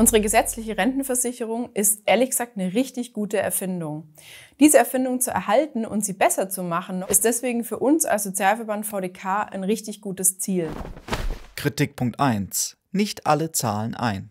Unsere gesetzliche Rentenversicherung ist ehrlich gesagt eine richtig gute Erfindung. Diese Erfindung zu erhalten und sie besser zu machen, ist deswegen für uns als Sozialverband VDK ein richtig gutes Ziel. Kritikpunkt 1. Nicht alle zahlen ein.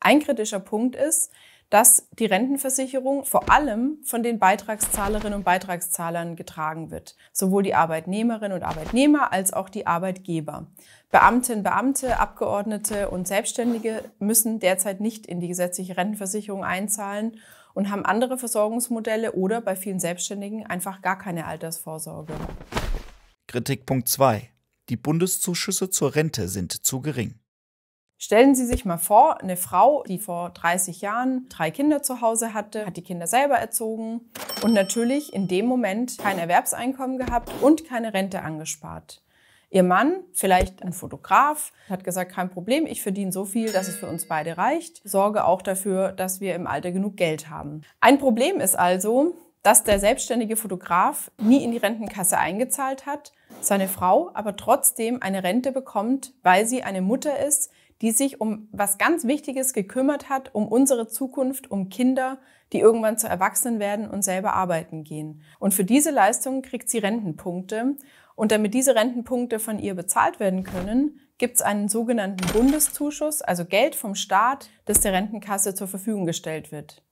Ein kritischer Punkt ist, dass die Rentenversicherung vor allem von den Beitragszahlerinnen und Beitragszahlern getragen wird. Sowohl die Arbeitnehmerinnen und Arbeitnehmer als auch die Arbeitgeber. Beamtinnen, Beamte, Abgeordnete und Selbstständige müssen derzeit nicht in die gesetzliche Rentenversicherung einzahlen und haben andere Versorgungsmodelle oder bei vielen Selbstständigen einfach gar keine Altersvorsorge. Kritikpunkt 2. Die Bundeszuschüsse zur Rente sind zu gering. Stellen Sie sich mal vor, eine Frau, die vor 30 Jahren drei Kinder zu Hause hatte, hat die Kinder selber erzogen und natürlich in dem Moment kein Erwerbseinkommen gehabt und keine Rente angespart. Ihr Mann, vielleicht ein Fotograf, hat gesagt, kein Problem, ich verdiene so viel, dass es für uns beide reicht. Sorge auch dafür, dass wir im Alter genug Geld haben. Ein Problem ist also, dass der selbstständige Fotograf nie in die Rentenkasse eingezahlt hat, seine Frau aber trotzdem eine Rente bekommt, weil sie eine Mutter ist, die sich um was ganz Wichtiges gekümmert hat, um unsere Zukunft, um Kinder, die irgendwann zu Erwachsenen werden und selber arbeiten gehen. Und für diese Leistung kriegt sie Rentenpunkte. Und damit diese Rentenpunkte von ihr bezahlt werden können, gibt es einen sogenannten Bundeszuschuss, also Geld vom Staat, das der Rentenkasse zur Verfügung gestellt wird.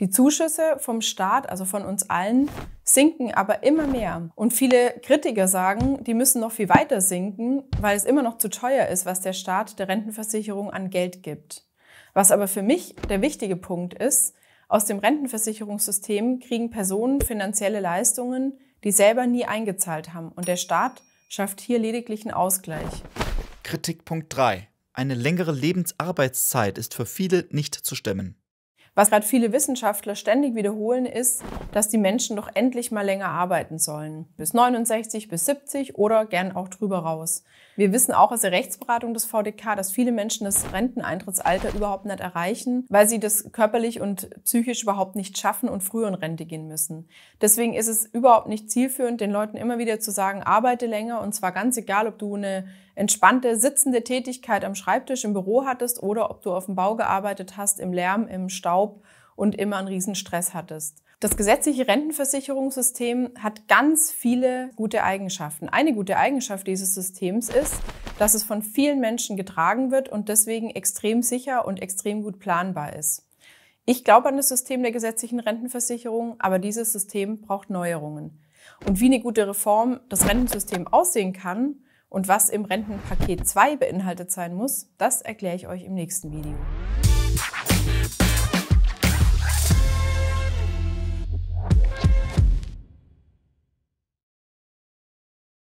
Die Zuschüsse vom Staat, also von uns allen, sinken aber immer mehr. Und viele Kritiker sagen, die müssen noch viel weiter sinken, weil es immer noch zu teuer ist, was der Staat der Rentenversicherung an Geld gibt. Was aber für mich der wichtige Punkt ist, aus dem Rentenversicherungssystem kriegen Personen finanzielle Leistungen, die selber nie eingezahlt haben. Und der Staat schafft hier lediglich einen Ausgleich. Kritikpunkt 3. Eine längere Lebensarbeitszeit ist für viele nicht zu stemmen. Was gerade viele Wissenschaftler ständig wiederholen, ist, dass die Menschen doch endlich mal länger arbeiten sollen. Bis 69, bis 70 oder gern auch drüber raus. Wir wissen auch aus der Rechtsberatung des VDK, dass viele Menschen das Renteneintrittsalter überhaupt nicht erreichen, weil sie das körperlich und psychisch überhaupt nicht schaffen und früher in Rente gehen müssen. Deswegen ist es überhaupt nicht zielführend, den Leuten immer wieder zu sagen, arbeite länger und zwar ganz egal, ob du eine entspannte, sitzende Tätigkeit am Schreibtisch im Büro hattest oder ob du auf dem Bau gearbeitet hast, im Lärm, im Stau Staub und immer einen Riesenstress hattest. Das gesetzliche Rentenversicherungssystem hat ganz viele gute Eigenschaften. Eine gute Eigenschaft dieses Systems ist, dass es von vielen Menschen getragen wird und deswegen extrem sicher und extrem gut planbar ist. Ich glaube an das System der gesetzlichen Rentenversicherung, aber dieses System braucht Neuerungen. Und wie eine gute Reform das Rentensystem aussehen kann und was im Rentenpaket 2 beinhaltet sein muss, das erkläre ich euch im nächsten Video.